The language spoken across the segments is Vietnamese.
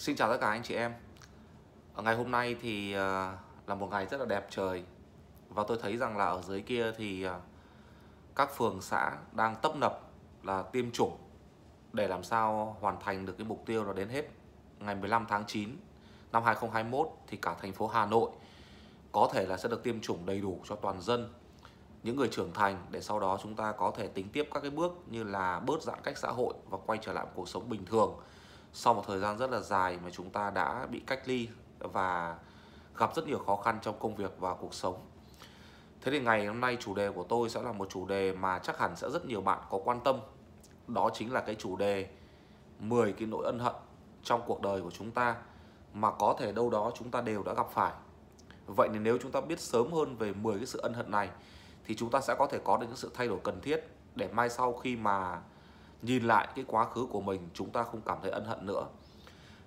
Xin chào tất cả anh chị em ở Ngày hôm nay thì à, là một ngày rất là đẹp trời Và tôi thấy rằng là ở dưới kia thì à, các phường xã đang tấp nập là tiêm chủng Để làm sao hoàn thành được cái mục tiêu là đến hết ngày 15 tháng 9 năm 2021 Thì cả thành phố Hà Nội có thể là sẽ được tiêm chủng đầy đủ cho toàn dân những người trưởng thành để sau đó chúng ta có thể tính tiếp các cái bước như là bớt giãn cách xã hội và quay trở lại cuộc sống bình thường sau một thời gian rất là dài mà chúng ta đã bị cách ly và gặp rất nhiều khó khăn trong công việc và cuộc sống thế thì ngày hôm nay chủ đề của tôi sẽ là một chủ đề mà chắc hẳn sẽ rất nhiều bạn có quan tâm đó chính là cái chủ đề 10 cái nỗi ân hận trong cuộc đời của chúng ta mà có thể đâu đó chúng ta đều đã gặp phải vậy thì nếu chúng ta biết sớm hơn về 10 cái sự ân hận này thì chúng ta sẽ có thể có được những sự thay đổi cần thiết để mai sau khi mà nhìn lại cái quá khứ của mình chúng ta không cảm thấy ân hận nữa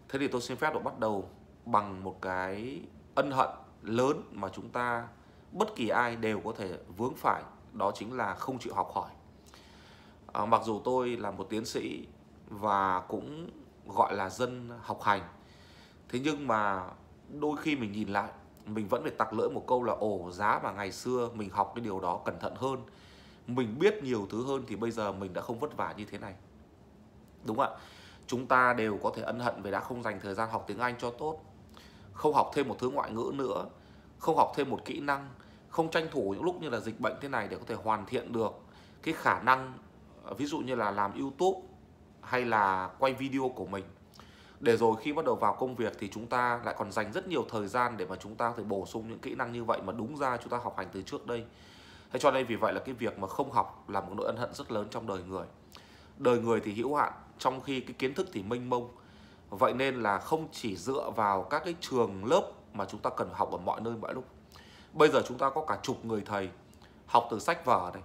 thế thì tôi xin phép được bắt đầu bằng một cái ân hận lớn mà chúng ta bất kỳ ai đều có thể vướng phải đó chính là không chịu học hỏi à, mặc dù tôi là một tiến sĩ và cũng gọi là dân học hành thế nhưng mà đôi khi mình nhìn lại mình vẫn phải tặc lưỡi một câu là ồ giá mà ngày xưa mình học cái điều đó cẩn thận hơn mình biết nhiều thứ hơn thì bây giờ mình đã không vất vả như thế này đúng không ạ chúng ta đều có thể ân hận về đã không dành thời gian học tiếng anh cho tốt không học thêm một thứ ngoại ngữ nữa không học thêm một kỹ năng không tranh thủ những lúc như là dịch bệnh thế này để có thể hoàn thiện được cái khả năng ví dụ như là làm youtube hay là quay video của mình để rồi khi bắt đầu vào công việc thì chúng ta lại còn dành rất nhiều thời gian để mà chúng ta phải bổ sung những kỹ năng như vậy mà đúng ra chúng ta học hành từ trước đây thế cho nên vì vậy là cái việc mà không học là một nỗi ân hận rất lớn trong đời người đời người thì hữu hạn trong khi cái kiến thức thì mênh mông vậy nên là không chỉ dựa vào các cái trường lớp mà chúng ta cần học ở mọi nơi mọi lúc bây giờ chúng ta có cả chục người thầy học từ sách vở này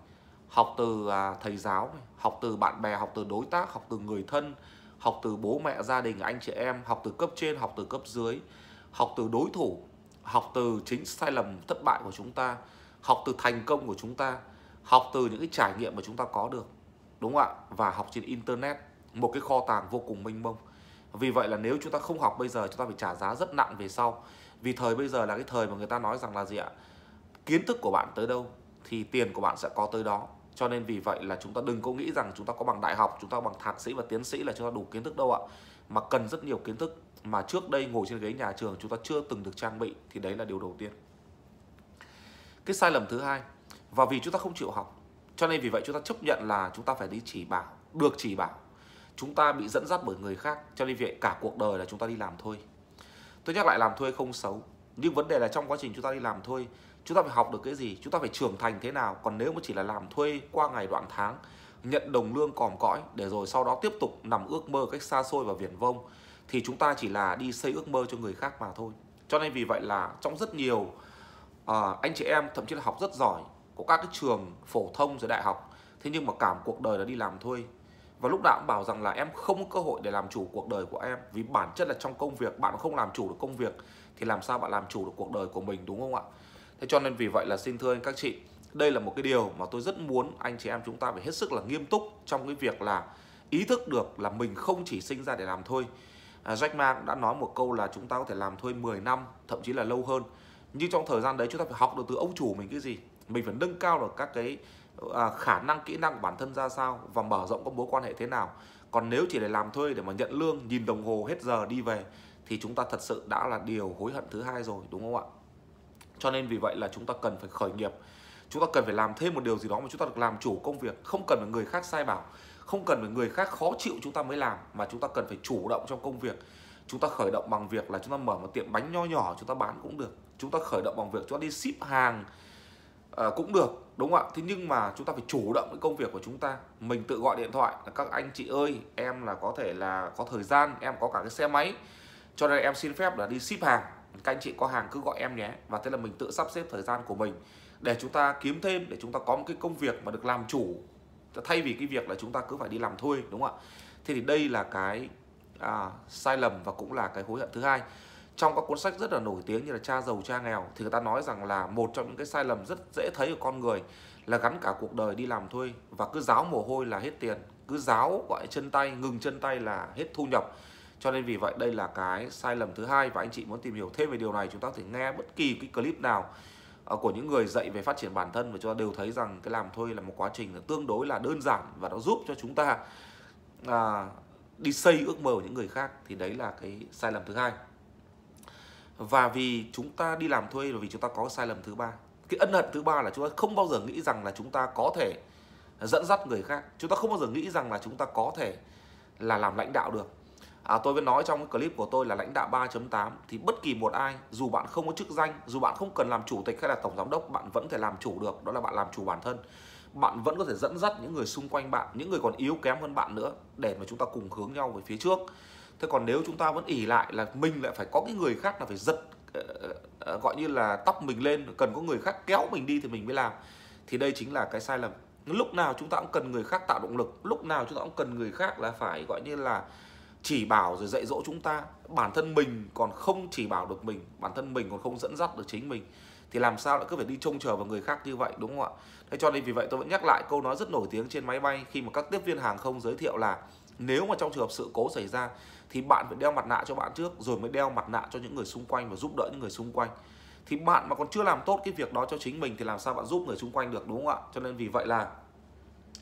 học từ à, thầy giáo này, học từ bạn bè học từ đối tác học từ người thân học từ bố mẹ gia đình anh chị em học từ cấp trên học từ cấp dưới học từ đối thủ học từ chính sai lầm thất bại của chúng ta học từ thành công của chúng ta học từ những cái trải nghiệm mà chúng ta có được đúng không ạ và học trên internet một cái kho tàng vô cùng mênh mông vì vậy là nếu chúng ta không học bây giờ chúng ta phải trả giá rất nặng về sau vì thời bây giờ là cái thời mà người ta nói rằng là gì ạ kiến thức của bạn tới đâu thì tiền của bạn sẽ có tới đó cho nên vì vậy là chúng ta đừng có nghĩ rằng chúng ta có bằng đại học chúng ta có bằng thạc sĩ và tiến sĩ là chúng ta đủ kiến thức đâu ạ mà cần rất nhiều kiến thức mà trước đây ngồi trên ghế nhà trường chúng ta chưa từng được trang bị thì đấy là điều đầu tiên cái sai lầm thứ hai và vì chúng ta không chịu học cho nên vì vậy chúng ta chấp nhận là chúng ta phải đi chỉ bảo được chỉ bảo chúng ta bị dẫn dắt bởi người khác cho nên vậy cả cuộc đời là chúng ta đi làm thôi tôi nhắc lại làm thuê không xấu nhưng vấn đề là trong quá trình chúng ta đi làm thuê chúng ta phải học được cái gì chúng ta phải trưởng thành thế nào còn nếu mà chỉ là làm thuê qua ngày đoạn tháng nhận đồng lương còm cõi để rồi sau đó tiếp tục nằm ước mơ cách xa xôi và viển vông thì chúng ta chỉ là đi xây ước mơ cho người khác mà thôi cho nên vì vậy là trong rất nhiều à, anh chị em thậm chí là học rất giỏi của các cái trường phổ thông rồi đại học thế nhưng mà cảm cuộc đời là đi làm thôi và lúc nào cũng bảo rằng là em không có cơ hội để làm chủ cuộc đời của em vì bản chất là trong công việc bạn không làm chủ được công việc thì làm sao bạn làm chủ được cuộc đời của mình đúng không ạ thế cho nên vì vậy là xin thưa anh các chị đây là một cái điều mà tôi rất muốn anh chị em chúng ta phải hết sức là nghiêm túc trong cái việc là ý thức được là mình không chỉ sinh ra để làm thôi à, Jack Ma cũng đã nói một câu là chúng ta có thể làm thôi 10 năm thậm chí là lâu hơn nhưng trong thời gian đấy chúng ta phải học được từ ông chủ mình cái gì mình phải nâng cao được các cái à, khả năng kỹ năng của bản thân ra sao và mở rộng các mối quan hệ thế nào còn nếu chỉ để làm thuê để mà nhận lương nhìn đồng hồ hết giờ đi về thì chúng ta thật sự đã là điều hối hận thứ hai rồi đúng không ạ cho nên vì vậy là chúng ta cần phải khởi nghiệp chúng ta cần phải làm thêm một điều gì đó mà chúng ta được làm chủ công việc không cần phải người khác sai bảo không cần phải người khác khó chịu chúng ta mới làm mà chúng ta cần phải chủ động trong công việc chúng ta khởi động bằng việc là chúng ta mở một tiệm bánh nho nhỏ chúng ta bán cũng được chúng ta khởi động bằng việc chúng ta đi ship hàng à, cũng được đúng không ạ thế nhưng mà chúng ta phải chủ động cái công việc của chúng ta mình tự gọi điện thoại là các anh chị ơi em là có thể là có thời gian em có cả cái xe máy cho nên em xin phép là đi ship hàng các anh chị có hàng cứ gọi em nhé và thế là mình tự sắp xếp thời gian của mình để chúng ta kiếm thêm để chúng ta có một cái công việc mà được làm chủ thay vì cái việc là chúng ta cứ phải đi làm thuê đúng không ạ thế thì đây là cái à, sai lầm và cũng là cái hối hận thứ hai trong các cuốn sách rất là nổi tiếng như là cha giàu cha nghèo thì người ta nói rằng là một trong những cái sai lầm rất dễ thấy của con người là gắn cả cuộc đời đi làm thuê và cứ giáo mồ hôi là hết tiền cứ giáo gọi chân tay ngừng chân tay là hết thu nhập cho nên vì vậy đây là cái sai lầm thứ hai và anh chị muốn tìm hiểu thêm về điều này chúng ta có thể nghe bất kỳ cái clip nào ờ, của những người dạy về phát triển bản thân và cho đều thấy rằng cái làm thuê là một quá trình tương đối là đơn giản và nó giúp cho chúng ta à, đi xây ước mơ của những người khác thì đấy là cái sai lầm thứ hai và vì chúng ta đi làm thuê và vì chúng ta có sai lầm thứ ba cái ân hận thứ ba là chúng ta không bao giờ nghĩ rằng là chúng ta có thể dẫn dắt người khác chúng ta không bao giờ nghĩ rằng là chúng ta có thể là làm lãnh đạo được à, tôi vẫn nói trong cái clip của tôi là lãnh đạo 3.8 thì bất kỳ một ai dù bạn không có chức danh dù bạn không cần làm chủ tịch hay là tổng giám đốc bạn vẫn thể làm chủ được đó là bạn làm chủ bản thân bạn vẫn có thể dẫn dắt những người xung quanh bạn những người còn yếu kém hơn bạn nữa để mà chúng ta cùng hướng nhau về phía trước thế còn nếu chúng ta vẫn ỉ lại là mình lại phải có cái người khác là phải giật ờ, ờ, gọi như là tóc mình lên cần có người khác kéo mình đi thì mình mới làm thì đây chính là cái sai lầm lúc nào chúng ta cũng cần người khác tạo động lực lúc nào chúng ta cũng cần người khác là phải gọi như là chỉ bảo rồi dạy dỗ chúng ta bản thân mình còn không chỉ bảo được mình bản thân mình còn không dẫn dắt được chính mình thì làm sao lại cứ phải đi trông chờ vào người khác như vậy đúng không ạ thế cho nên vì vậy tôi vẫn nhắc lại câu nói rất nổi tiếng trên máy bay khi mà các tiếp viên hàng không giới thiệu là nếu mà trong trường hợp sự cố xảy ra thì bạn phải đeo mặt nạ cho bạn trước rồi mới đeo mặt nạ cho những người xung quanh và giúp đỡ những người xung quanh thì bạn mà còn chưa làm tốt cái việc đó cho chính mình thì làm sao bạn giúp người xung quanh được đúng không ạ cho nên vì vậy là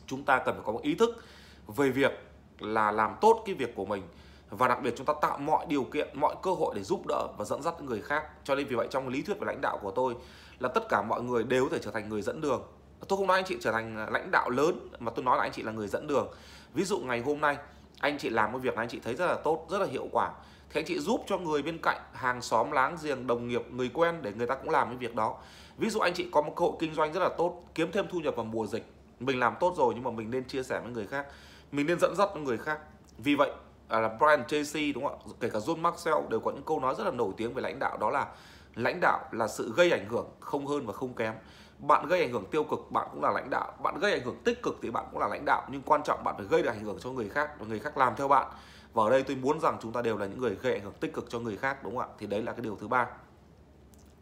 chúng ta cần phải có một ý thức về việc là làm tốt cái việc của mình và đặc biệt chúng ta tạo mọi điều kiện mọi cơ hội để giúp đỡ và dẫn dắt những người khác cho nên vì vậy trong lý thuyết về lãnh đạo của tôi là tất cả mọi người đều có thể trở thành người dẫn đường tôi không nói anh chị trở thành lãnh đạo lớn mà tôi nói là anh chị là người dẫn đường ví dụ ngày hôm nay anh chị làm cái việc anh chị thấy rất là tốt rất là hiệu quả thì anh chị giúp cho người bên cạnh hàng xóm láng giềng đồng nghiệp người quen để người ta cũng làm cái việc đó ví dụ anh chị có một cơ hội kinh doanh rất là tốt kiếm thêm thu nhập vào mùa dịch mình làm tốt rồi nhưng mà mình nên chia sẻ với người khác mình nên dẫn dắt với người khác vì vậy à, là Brian Tracy đúng không ạ kể cả John Maxwell đều có những câu nói rất là nổi tiếng về lãnh đạo đó là lãnh đạo là sự gây ảnh hưởng không hơn và không kém bạn gây ảnh hưởng tiêu cực bạn cũng là lãnh đạo bạn gây ảnh hưởng tích cực thì bạn cũng là lãnh đạo nhưng quan trọng bạn phải gây được ảnh hưởng cho người khác và người khác làm theo bạn và ở đây tôi muốn rằng chúng ta đều là những người gây ảnh hưởng tích cực cho người khác đúng không ạ thì đấy là cái điều thứ ba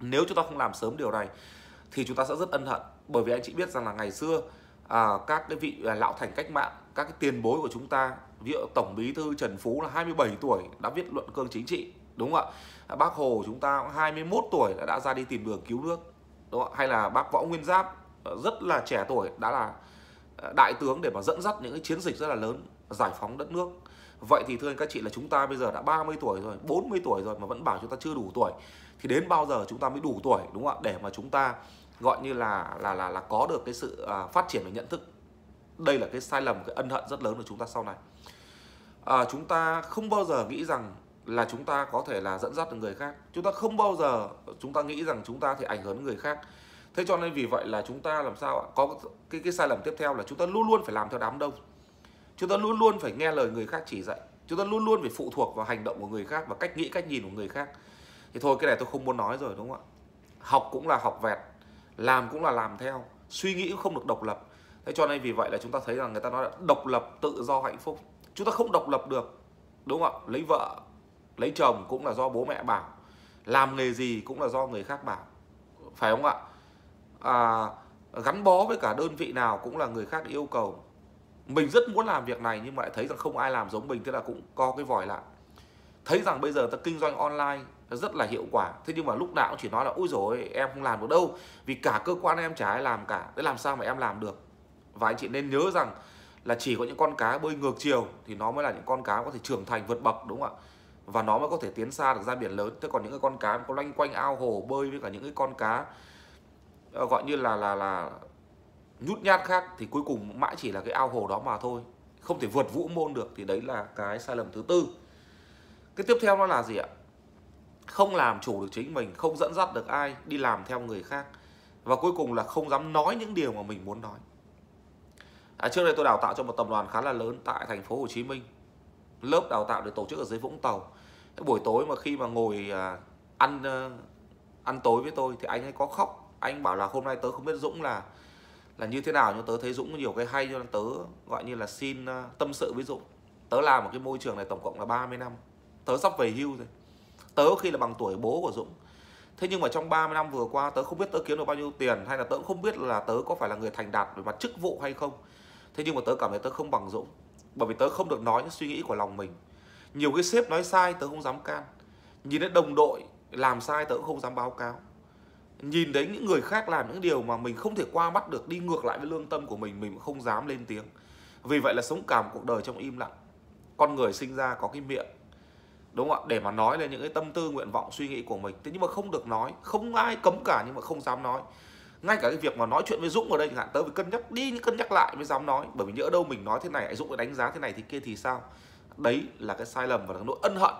nếu chúng ta không làm sớm điều này thì chúng ta sẽ rất ân hận bởi vì anh chị biết rằng là ngày xưa à, các cái vị à, lão thành cách mạng các cái tiền bối của chúng ta ví dụ tổng bí thư Trần Phú là 27 tuổi đã viết luận cương chính trị đúng không ạ à, bác Hồ chúng ta cũng 21 tuổi đã, đã ra đi tìm đường cứu nước đúng không? hay là bác Võ Nguyên Giáp à, rất là trẻ tuổi đã là à, đại tướng để mà dẫn dắt những cái chiến dịch rất là lớn giải phóng đất nước vậy thì thưa anh các chị là chúng ta bây giờ đã 30 tuổi rồi 40 tuổi rồi mà vẫn bảo chúng ta chưa đủ tuổi thì đến bao giờ chúng ta mới đủ tuổi đúng không ạ để mà chúng ta gọi như là là là là có được cái sự à, phát triển về nhận thức đây là cái sai lầm cái ân hận rất lớn của chúng ta sau này à, chúng ta không bao giờ nghĩ rằng là chúng ta có thể là dẫn dắt được người khác chúng ta không bao giờ chúng ta nghĩ rằng chúng ta thì ảnh hưởng người khác thế cho nên vì vậy là chúng ta làm sao ạ có cái cái sai lầm tiếp theo là chúng ta luôn luôn phải làm theo đám đông chúng ta luôn luôn phải nghe lời người khác chỉ dạy chúng ta luôn luôn phải phụ thuộc vào hành động của người khác và cách nghĩ cách nhìn của người khác thì thôi cái này tôi không muốn nói rồi đúng không ạ học cũng là học vẹt làm cũng là làm theo suy nghĩ cũng không được độc lập thế cho nên vì vậy là chúng ta thấy rằng người ta nói là độc lập tự do hạnh phúc chúng ta không độc lập được đúng không ạ lấy vợ lấy chồng cũng là do bố mẹ bảo làm nghề gì cũng là do người khác bảo phải không ạ à, gắn bó với cả đơn vị nào cũng là người khác yêu cầu mình rất muốn làm việc này nhưng mà lại thấy rằng không ai làm giống mình thế là cũng co cái vòi lại thấy rằng bây giờ ta kinh doanh online rất là hiệu quả thế nhưng mà lúc nào cũng chỉ nói là ôi rồi em không làm được đâu vì cả cơ quan em chả ai làm cả thế làm sao mà em làm được và anh chị nên nhớ rằng là chỉ có những con cá bơi ngược chiều thì nó mới là những con cá có thể trưởng thành vượt bậc đúng không ạ và nó mới có thể tiến xa được ra biển lớn thế còn những cái con cá có loanh quanh ao hồ bơi với cả những cái con cá ờ, gọi như là là là nhút nhát khác thì cuối cùng mãi chỉ là cái ao hồ đó mà thôi không thể vượt vũ môn được thì đấy là cái sai lầm thứ tư cái tiếp theo nó là gì ạ không làm chủ được chính mình không dẫn dắt được ai đi làm theo người khác và cuối cùng là không dám nói những điều mà mình muốn nói à, trước đây tôi đào tạo cho một tập đoàn khá là lớn tại thành phố Hồ Chí Minh lớp đào tạo được tổ chức ở dưới Vũng Tàu buổi tối mà khi mà ngồi à, ăn à, ăn tối với tôi thì anh ấy có khóc anh bảo là hôm nay tớ không biết Dũng là là như thế nào nhưng tớ thấy Dũng nhiều cái hay cho nên tớ gọi như là xin à, tâm sự với Dũng tớ làm một cái môi trường này tổng cộng là 30 năm tớ sắp về hưu rồi tớ khi là bằng tuổi bố của Dũng thế nhưng mà trong 30 năm vừa qua tớ không biết tớ kiếm được bao nhiêu tiền hay là tớ không biết là tớ có phải là người thành đạt về mặt chức vụ hay không thế nhưng mà tớ cảm thấy tớ không bằng Dũng bởi vì tớ không được nói những suy nghĩ của lòng mình nhiều cái sếp nói sai tớ không dám can nhìn thấy đồng đội làm sai tớ cũng không dám báo cáo nhìn thấy những người khác làm những điều mà mình không thể qua mắt được đi ngược lại với lương tâm của mình mình cũng không dám lên tiếng vì vậy là sống cả một cuộc đời trong im lặng con người sinh ra có cái miệng đúng không ạ để mà nói lên những cái tâm tư nguyện vọng suy nghĩ của mình thế nhưng mà không được nói không ai cấm cả nhưng mà không dám nói ngay cả cái việc mà nói chuyện với dũng ở đây chẳng hạn tớ phải cân nhắc đi cân nhắc lại mới dám nói bởi vì nhỡ đâu mình nói thế này dũng lại đánh giá thế này thì kia thì sao đấy là cái sai lầm và là cái nỗi ân hận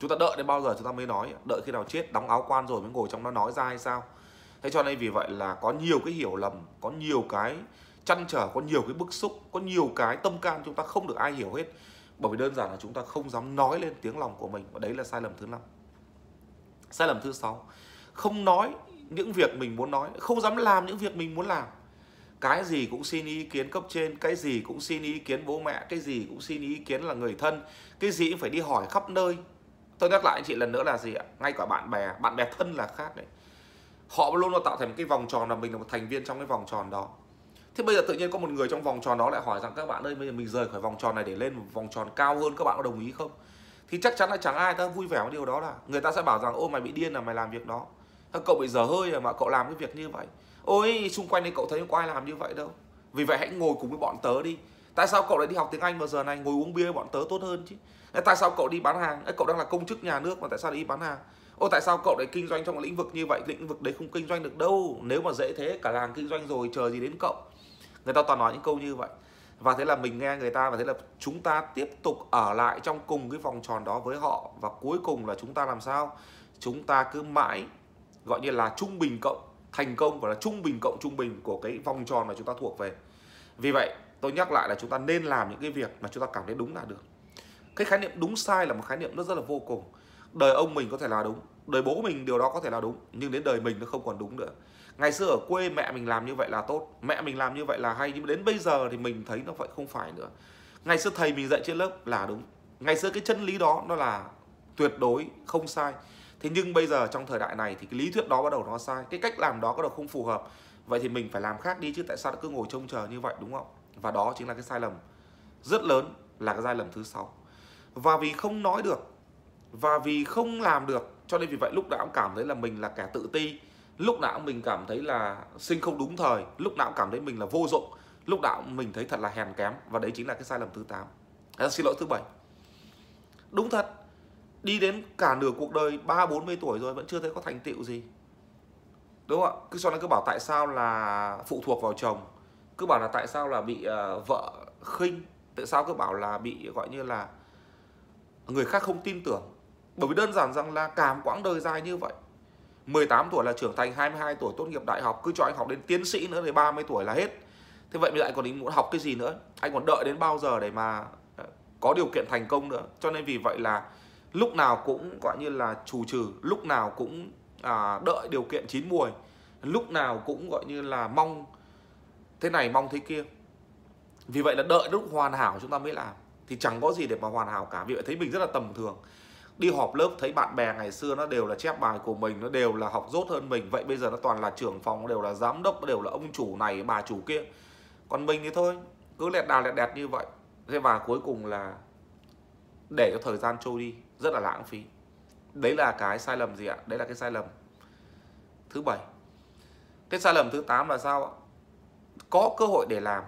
chúng ta đợi đến bao giờ chúng ta mới nói đợi khi nào chết đóng áo quan rồi mới ngồi trong nó nói ra hay sao thế cho nên vì vậy là có nhiều cái hiểu lầm có nhiều cái chăn trở có nhiều cái bức xúc có nhiều cái tâm can chúng ta không được ai hiểu hết bởi vì đơn giản là chúng ta không dám nói lên tiếng lòng của mình và đấy là sai lầm thứ năm sai lầm thứ sáu không nói những việc mình muốn nói không dám làm những việc mình muốn làm cái gì cũng xin ý kiến cấp trên cái gì cũng xin ý kiến bố mẹ cái gì cũng xin ý kiến là người thân cái gì cũng phải đi hỏi khắp nơi tôi nhắc lại anh chị lần nữa là gì ạ ngay cả bạn bè bạn bè thân là khác đấy họ luôn nó tạo thành một cái vòng tròn là mình là một thành viên trong cái vòng tròn đó thế bây giờ tự nhiên có một người trong vòng tròn đó lại hỏi rằng các bạn ơi bây giờ mình rời khỏi vòng tròn này để lên một vòng tròn cao hơn các bạn có đồng ý không thì chắc chắn là chẳng ai ta vui vẻ với điều đó là người ta sẽ bảo rằng ô mày bị điên là mày làm việc đó cậu bị dở hơi à mà cậu làm cái việc như vậy ôi xung quanh đây cậu thấy có ai làm như vậy đâu vì vậy hãy ngồi cùng với bọn tớ đi tại sao cậu lại đi học tiếng anh vào giờ này ngồi uống bia với bọn tớ tốt hơn chứ tại sao cậu đi bán hàng cậu đang là công chức nhà nước mà tại sao đi bán hàng ô tại sao cậu lại kinh doanh trong lĩnh vực như vậy lĩnh vực đấy không kinh doanh được đâu nếu mà dễ thế cả làng kinh doanh rồi chờ gì đến cậu người ta toàn nói những câu như vậy và thế là mình nghe người ta và thế là chúng ta tiếp tục ở lại trong cùng cái vòng tròn đó với họ và cuối cùng là chúng ta làm sao chúng ta cứ mãi gọi như là trung bình cộng thành công và là trung bình cộng trung bình của cái vòng tròn mà chúng ta thuộc về vì vậy tôi nhắc lại là chúng ta nên làm những cái việc mà chúng ta cảm thấy đúng là được cái khái niệm đúng sai là một khái niệm nó rất là vô cùng đời ông mình có thể là đúng đời bố mình điều đó có thể là đúng nhưng đến đời mình nó không còn đúng nữa ngày xưa ở quê mẹ mình làm như vậy là tốt mẹ mình làm như vậy là hay nhưng đến bây giờ thì mình thấy nó vậy không phải nữa ngày xưa thầy mình dạy trên lớp là đúng ngày xưa cái chân lý đó nó là tuyệt đối không sai thế nhưng bây giờ trong thời đại này thì cái lý thuyết đó bắt đầu nó sai cái cách làm đó bắt đầu không phù hợp vậy thì mình phải làm khác đi chứ tại sao cứ ngồi trông chờ như vậy đúng không và đó chính là cái sai lầm rất lớn là cái sai lầm thứ sáu và vì không nói được và vì không làm được cho nên vì vậy lúc đó cũng cảm thấy là mình là kẻ tự ti lúc nào mình cảm thấy là sinh không đúng thời lúc nào cảm thấy mình là vô dụng lúc nào mình thấy thật là hèn kém và đấy chính là cái sai lầm thứ tám à, xin lỗi thứ bảy đúng thật đi đến cả nửa cuộc đời ba bốn mươi tuổi rồi vẫn chưa thấy có thành tựu gì đúng không ạ cứ cho nó cứ bảo tại sao là phụ thuộc vào chồng cứ bảo là tại sao là bị uh, vợ khinh tại sao cứ bảo là bị gọi như là người khác không tin tưởng bởi vì đơn giản rằng là cả quãng đời dài như vậy 18 tuổi là trưởng thành 22 tuổi tốt nghiệp đại học cứ cho anh học đến tiến sĩ nữa thì 30 tuổi là hết thế vậy bây giờ anh còn định muốn học cái gì nữa anh còn đợi đến bao giờ để mà ờ, có điều kiện thành công nữa cho nên vì vậy là lúc nào cũng gọi như là chủ trừ lúc nào cũng à, đợi điều kiện chín mùi lúc nào cũng gọi như là mong thế này mong thế kia vì vậy là đợi lúc hoàn hảo chúng ta mới làm thì chẳng có gì để mà hoàn hảo cả vì vậy thấy mình rất là tầm thường đi họp lớp thấy bạn bè ngày xưa nó đều là chép bài của mình nó đều là học dốt hơn mình vậy bây giờ nó toàn là trưởng phòng đều là giám đốc đều là ông chủ này bà chủ kia còn mình thì thôi cứ lẹt đà lẹt đẹt như vậy thế và cuối cùng là để cho thời gian trôi đi rất là lãng phí đấy là cái sai lầm gì ạ đấy là cái sai lầm thứ bảy cái sai lầm thứ 8 là sao ạ có cơ hội để làm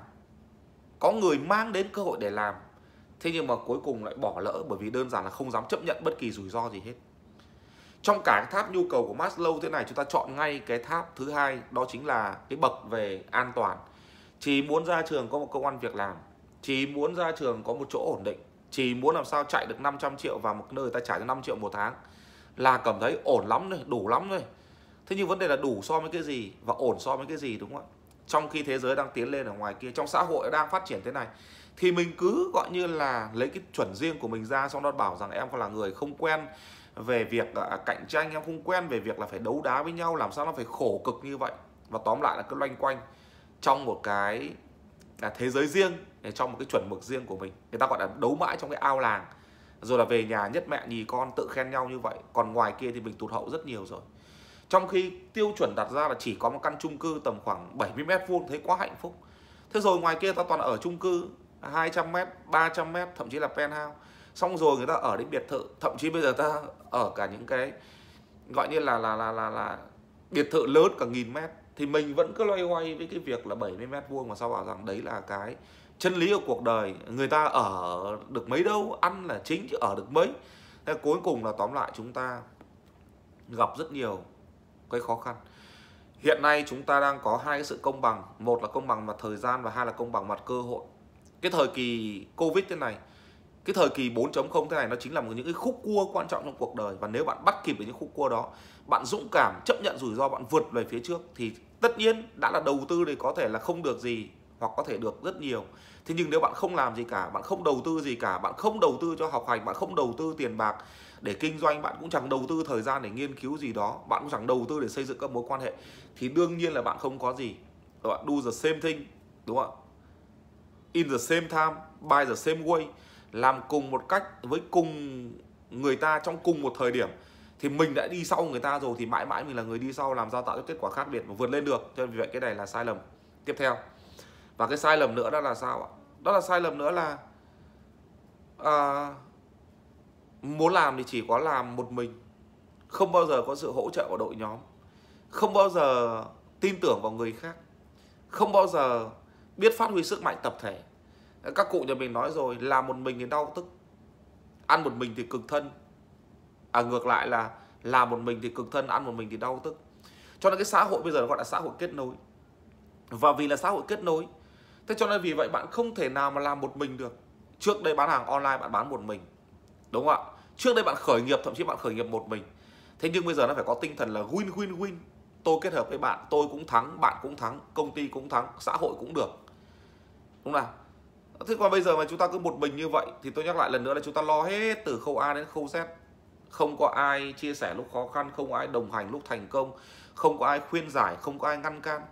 có người mang đến cơ hội để làm thế nhưng mà cuối cùng lại bỏ lỡ bởi vì đơn giản là không dám chấp nhận bất kỳ rủi ro gì hết trong cả cái tháp nhu cầu của Maslow thế này chúng ta chọn ngay cái tháp thứ hai đó chính là cái bậc về an toàn chỉ muốn ra trường có một công an việc làm chỉ muốn ra trường có một chỗ ổn định chỉ muốn làm sao chạy được 500 triệu vào một nơi ta trả cho 5 triệu một tháng là cảm thấy ổn lắm rồi đủ lắm rồi thế nhưng vấn đề là đủ so với cái gì và ổn so với cái gì đúng không ạ trong khi thế giới đang tiến lên ở ngoài kia trong xã hội đang phát triển thế này thì mình cứ gọi như là lấy cái chuẩn riêng của mình ra xong đó bảo rằng em còn là người không quen về việc à, cạnh tranh em không quen về việc là phải đấu đá với nhau làm sao nó phải khổ cực như vậy và tóm lại là cứ loanh quanh trong một cái là thế giới riêng trong một cái chuẩn mực riêng của mình người ta gọi là đấu mãi trong cái ao làng rồi là về nhà nhất mẹ nhì con tự khen nhau như vậy còn ngoài kia thì mình tụt hậu rất nhiều rồi trong khi tiêu chuẩn đặt ra là chỉ có một căn chung cư tầm khoảng 70 mét vuông thấy quá hạnh phúc thế rồi ngoài kia ta toàn ở chung cư 200m 300m thậm chí là penthouse xong rồi người ta ở đến biệt thự thậm chí bây giờ ta ở cả những cái gọi như là là là là, là biệt thự lớn cả nghìn mét thì mình vẫn cứ loay hoay với cái việc là 70 mét vuông mà sao bảo rằng đấy là cái chân lý của cuộc đời người ta ở được mấy đâu ăn là chính chứ ở được mấy thế cuối cùng là tóm lại chúng ta gặp rất nhiều cái khó khăn hiện nay chúng ta đang có hai cái sự công bằng một là công bằng mặt thời gian và hai là công bằng mặt cơ hội cái thời kỳ covid thế này cái thời kỳ 4.0 thế này nó chính là một những cái khúc cua quan trọng trong cuộc đời và nếu bạn bắt kịp được những khúc cua đó bạn dũng cảm chấp nhận rủi ro bạn vượt về phía trước thì tất nhiên đã là đầu tư thì có thể là không được gì hoặc có thể được rất nhiều thế nhưng nếu bạn không làm gì cả bạn không đầu tư gì cả bạn không đầu tư cho học hành bạn không đầu tư tiền bạc để kinh doanh bạn cũng chẳng đầu tư thời gian để nghiên cứu gì đó bạn cũng chẳng đầu tư để xây dựng các mối quan hệ thì đương nhiên là bạn không có gì bạn do the same thing đúng không ạ in the same time by the same way làm cùng một cách với cùng người ta trong cùng một thời điểm thì mình đã đi sau người ta rồi thì mãi mãi mình là người đi sau làm sao tạo ra kết quả khác biệt và vượt lên được cho nên vì vậy cái này là sai lầm tiếp theo và cái sai lầm nữa đó là sao ạ đó là sai lầm nữa là à, muốn làm thì chỉ có làm một mình không bao giờ có sự hỗ trợ của đội nhóm không bao giờ tin tưởng vào người khác không bao giờ biết phát huy sức mạnh tập thể các cụ nhà mình nói rồi làm một mình thì đau tức ăn một mình thì cực thân à ngược lại là làm một mình thì cực thân ăn một mình thì đau tức cho nên cái xã hội bây giờ gọi là xã hội kết nối và vì là xã hội kết nối thế cho nên vì vậy bạn không thể nào mà làm một mình được trước đây bán hàng online bạn bán một mình đúng không ạ trước đây bạn khởi nghiệp thậm chí bạn khởi nghiệp một mình thế nhưng bây giờ nó phải có tinh thần là win win win tôi kết hợp với bạn tôi cũng thắng bạn cũng thắng công ty cũng thắng xã hội cũng được đúng không nào thế còn bây giờ mà chúng ta cứ một mình như vậy thì tôi nhắc lại lần nữa là chúng ta lo hết từ khâu A đến khâu Z không có ai chia sẻ lúc khó khăn không có ai đồng hành lúc thành công không có ai khuyên giải không có ai ngăn can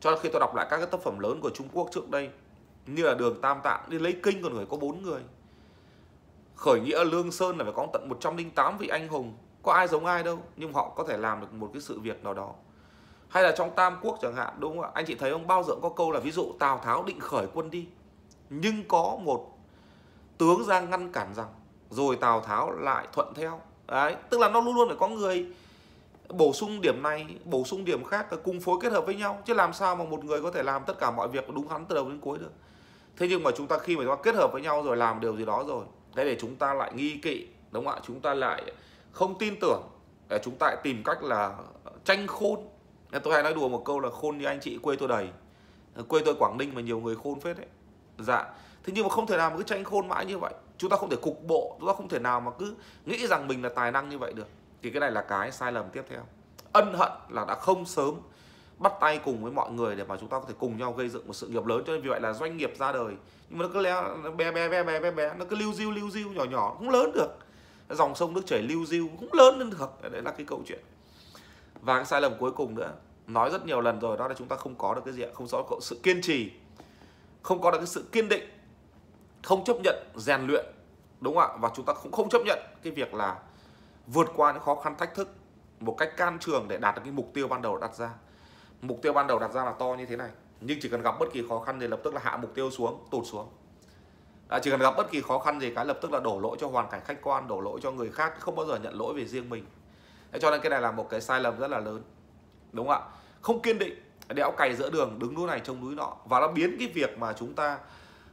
cho nên khi tôi đọc lại các cái tác phẩm lớn của Trung Quốc trước đây như là đường Tam Tạng đi lấy kinh của người có bốn người khởi nghĩa Lương Sơn là phải có tận 108 vị anh hùng có ai giống ai đâu nhưng họ có thể làm được một cái sự việc nào đó hay là trong tam quốc chẳng hạn đúng không ạ anh chị thấy ông bao giờ cũng có câu là ví dụ tào tháo định khởi quân đi nhưng có một tướng ra ngăn cản rằng rồi tào tháo lại thuận theo đấy tức là nó luôn luôn phải có người bổ sung điểm này bổ sung điểm khác cùng phối kết hợp với nhau chứ làm sao mà một người có thể làm tất cả mọi việc đúng hắn từ đầu đến cuối được thế nhưng mà chúng ta khi mà chúng ta kết hợp với nhau rồi làm điều gì đó rồi thế để chúng ta lại nghi kỵ đúng không ạ chúng ta lại không tin tưởng để chúng ta lại tìm cách là tranh khôn nên tôi hay nói đùa một câu là khôn như anh chị quê tôi đầy ờ, quê tôi quảng ninh mà nhiều người khôn phết đấy dạ thế nhưng mà không thể nào mà cứ tranh khôn mãi như vậy chúng ta không thể cục bộ chúng ta không thể nào mà cứ nghĩ rằng mình là tài năng như vậy được thì cái này là cái sai lầm tiếp theo ân hận là đã không sớm bắt tay cùng với mọi người để mà chúng ta có thể cùng nhau gây dựng một sự nghiệp lớn cho nên vì vậy là doanh nghiệp ra đời nhưng mà nó cứ leo nó bé bé bé bé bé bé nó cứ lưu diêu lưu diêu nhỏ nhỏ không lớn được dòng sông nước chảy lưu diêu cũng lớn lên được đấy là cái câu chuyện và cái sai lầm cuối cùng nữa nói rất nhiều lần rồi đó là chúng ta không có được cái gì không có sự kiên trì không có được cái sự kiên định không chấp nhận rèn luyện đúng không ạ và chúng ta cũng không chấp nhận cái việc là vượt qua những khó khăn thách thức một cách can trường để đạt được cái mục tiêu ban đầu đặt ra mục tiêu ban đầu đặt ra là to như thế này nhưng chỉ cần gặp bất kỳ khó khăn thì lập tức là hạ mục tiêu xuống tụt xuống à, chỉ cần gặp bất kỳ khó khăn gì cái lập tức là đổ lỗi cho hoàn cảnh khách quan đổ lỗi cho người khác không bao giờ nhận lỗi về riêng mình Thế cho nên cái này là một cái sai lầm rất là lớn đúng không ạ không kiên định đẽo cày giữa đường đứng núi này trông núi nọ và nó biến cái việc mà chúng ta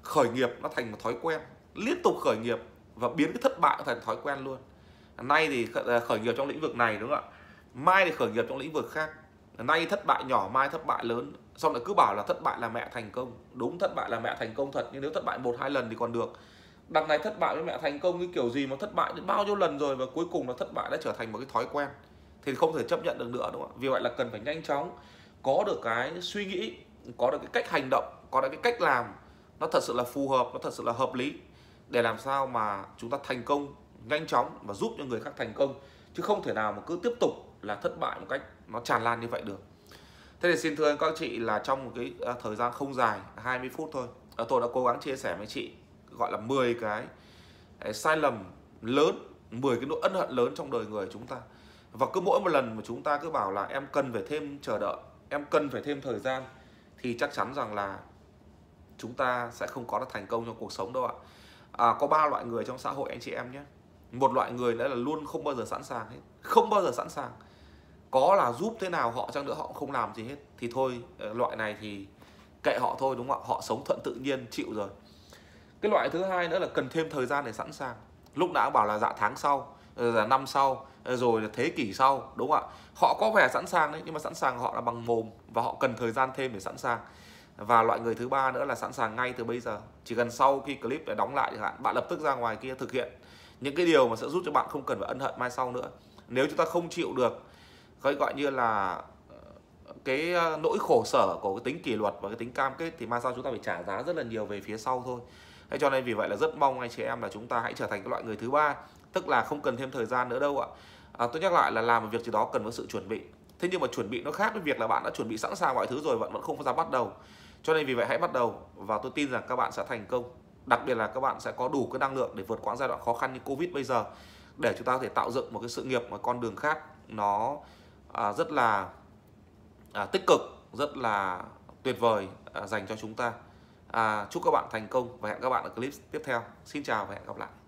khởi nghiệp nó thành một thói quen liên tục khởi nghiệp và biến cái thất bại thành thói quen luôn nay thì à, khởi nghiệp trong lĩnh vực này đúng không ạ mai thì khởi nghiệp trong lĩnh vực khác nay thất bại nhỏ mai thất bại lớn xong lại cứ bảo là thất bại là mẹ thành công đúng thất bại là mẹ thành công thật nhưng nếu thất bại một hai lần thì còn được đằng này thất bại với mẹ thành công cái kiểu gì mà thất bại đến bao nhiêu lần rồi và cuối cùng là thất bại đã trở thành một cái thói quen thì không thể chấp nhận được nữa đúng không ạ? vì vậy là cần phải nhanh chóng có được cái suy nghĩ có được cái cách hành động có được cái cách làm nó thật sự là phù hợp nó thật sự là hợp lý để làm sao mà chúng ta thành công nhanh chóng và giúp cho người khác thành công chứ không thể nào mà cứ tiếp tục là thất bại một cách nó tràn lan như vậy được thế thì xin thưa các chị là trong một cái à, thời gian không dài 20 phút thôi à, tôi đã cố gắng chia sẻ với chị gọi là 10 cái sai lầm lớn 10 cái nỗi ân hận lớn trong đời người chúng ta và cứ mỗi một lần mà chúng ta cứ bảo là em cần phải thêm chờ đợi em cần phải thêm thời gian thì chắc chắn rằng là chúng ta sẽ không có được thành công trong cuộc sống đâu ạ à, có ba loại người trong xã hội anh chị em nhé một loại người đó là luôn không bao giờ sẵn sàng hết không bao giờ sẵn sàng có là giúp thế nào họ chăng nữa họ không làm gì hết thì thôi ờ, loại này thì kệ họ thôi đúng không ạ họ sống thuận tự nhiên chịu rồi cái loại thứ hai nữa là cần thêm thời gian để sẵn sàng lúc nào cũng bảo là dạ tháng sau là ờ, dạ năm sau ờ, rồi là thế kỷ sau đúng không ạ họ có vẻ sẵn sàng đấy nhưng mà sẵn sàng họ là bằng mồm và họ cần thời gian thêm để sẵn sàng và loại người thứ ba nữa là sẵn sàng ngay từ bây giờ chỉ cần sau khi clip đã đóng lại thì hạn bạn lập tức ra ngoài kia thực hiện những cái điều mà sẽ giúp cho bạn không cần phải ân hận mai sau nữa nếu chúng ta không chịu được cái gọi như là ờ, cái nỗi khổ sở của cái tính kỷ luật và cái tính cam kết thì mai sau chúng ta phải trả giá rất là nhiều về phía sau thôi thế cho nên vì vậy là rất mong anh chị em là chúng ta hãy trở thành cái loại người thứ ba tức là không cần thêm thời gian nữa đâu ạ à, tôi nhắc lại là làm một việc gì đó cần có sự chuẩn bị thế nhưng mà chuẩn bị nó khác với việc là bạn đã chuẩn bị sẵn sàng mọi thứ rồi vẫn vẫn không có dám bắt đầu cho nên vì vậy hãy bắt đầu và tôi tin rằng các bạn sẽ thành công đặc biệt là các bạn sẽ có đủ cái năng lượng để vượt qua giai đoạn khó khăn như covid bây giờ để chúng ta có thể tạo dựng một cái sự nghiệp một con đường khác nó à, rất là à, tích cực rất là tuyệt vời à, dành cho chúng ta à, chúc các bạn thành công và hẹn các bạn ở clip tiếp theo xin chào và hẹn gặp lại